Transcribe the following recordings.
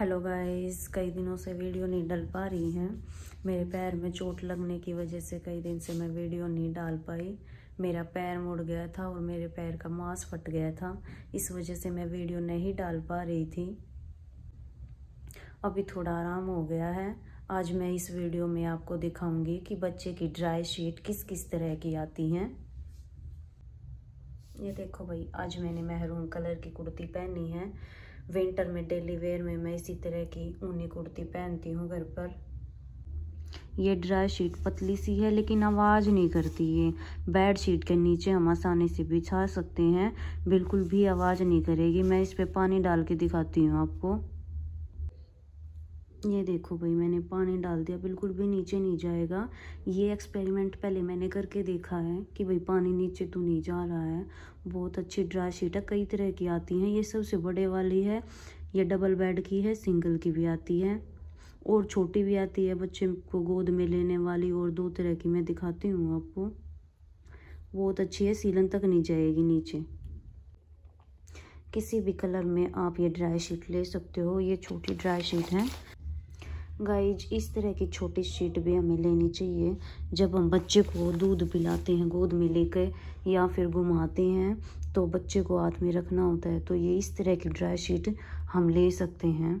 hello guys कई दिनों से वीडियो नहीं डल पा रही हैं मेरे पैर में चोट लगने की वजह से कई दिन से मैं वीडियो नहीं डाल पाई मेरा पैर मुड़ गया था और मेरे पैर का मांस फट गया था इस वजह से मैं वीडियो नहीं डाल पा रही थी अभी थोड़ा आराम हो गया है आज मैं इस वीडियो में आपको दिखाऊंगी कि बच्चे की ड्राई शीट किस किस तरह की आती हैं ये देखो भाई आज मैंने मेहरून कलर की कुर्ती पहनी है विंटर में डेली वेयर में मैं इसी तरह की ऊनी कुर्ती पहनती हूँ घर पर ये ड्राई शीट पतली सी है लेकिन आवाज़ नहीं करती ये बेड शीट के नीचे हम आसानी से बिछा सकते हैं बिल्कुल भी आवाज़ नहीं करेगी मैं इस पर पानी डाल के दिखाती हूँ आपको ये देखो भाई मैंने पानी डाल दिया बिल्कुल भी नीचे नहीं जाएगा ये एक्सपेरिमेंट पहले मैंने करके देखा है कि भाई पानी नीचे तो नहीं जा रहा है बहुत अच्छी ड्राई है कई तरह की आती हैं ये सबसे बड़े वाली है ये डबल बेड की है सिंगल की भी आती है और छोटी भी आती है बच्चे को गोद में लेने वाली और दो तरह की मैं दिखाती हूँ आपको बहुत अच्छी है सीलन तक नहीं जाएगी नीचे किसी भी कलर में आप ये ड्राई शीट ले सकते हो ये छोटी ड्राई शीट है गाइज इस तरह की छोटी शीट भी हमें लेनी चाहिए जब हम बच्चे को दूध पिलाते हैं गोद में लेकर या फिर घुमाते हैं तो बच्चे को हाथ में रखना होता है तो ये इस तरह की ड्राई शीट हम ले सकते हैं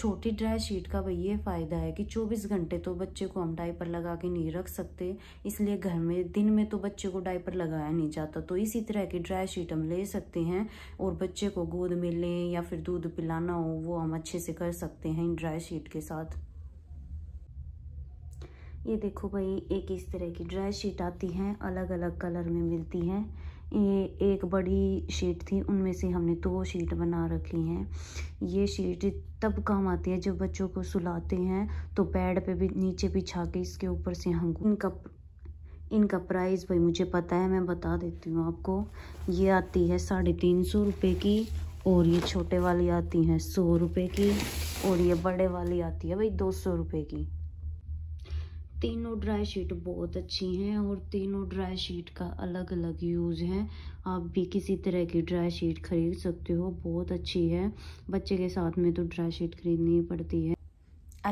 छोटी ड्राई शीट का भाई ये फ़ायदा है कि 24 घंटे तो बच्चे को हम डाइपर लगा के नहीं रख सकते इसलिए घर में दिन में तो बच्चे को डाइपर लगाया नहीं जाता तो इसी तरह की ड्राई शीट हम ले सकते हैं और बच्चे को गोद में लें या फिर दूध पिलाना हो वो हम अच्छे से कर सकते हैं इन ड्राई शीट के साथ ये देखो भाई एक इस तरह की ड्राई शीट आती हैं अलग अलग कलर में मिलती हैं ये एक बड़ी शीट थी उनमें से हमने दो शीट बना रखी हैं ये शीट तब काम आती है जब बच्चों को सुलाते हैं तो बेड पे भी नीचे बिछा के इसके ऊपर से हम इनका इनका प्राइस भाई मुझे पता है मैं बता देती हूँ आपको ये आती है साढ़े तीन सौ रुपये की और ये छोटे वाली आती हैं सौ रुपये की और ये बड़े वाली आती है भाई दो सौ रुपये की तीनों ड्राई शीट बहुत अच्छी हैं और तीनों ड्राई शीट का अलग अलग यूज़ है आप भी किसी तरह की ड्राई शीट खरीद सकते हो बहुत अच्छी है बच्चे के साथ में तो ड्राई शीट खरीदनी ही पड़ती है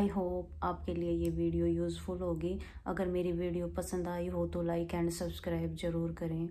आई होप आपके लिए ये वीडियो यूज़फुल होगी अगर मेरी वीडियो पसंद आई हो तो लाइक एंड सब्सक्राइब ज़रूर करें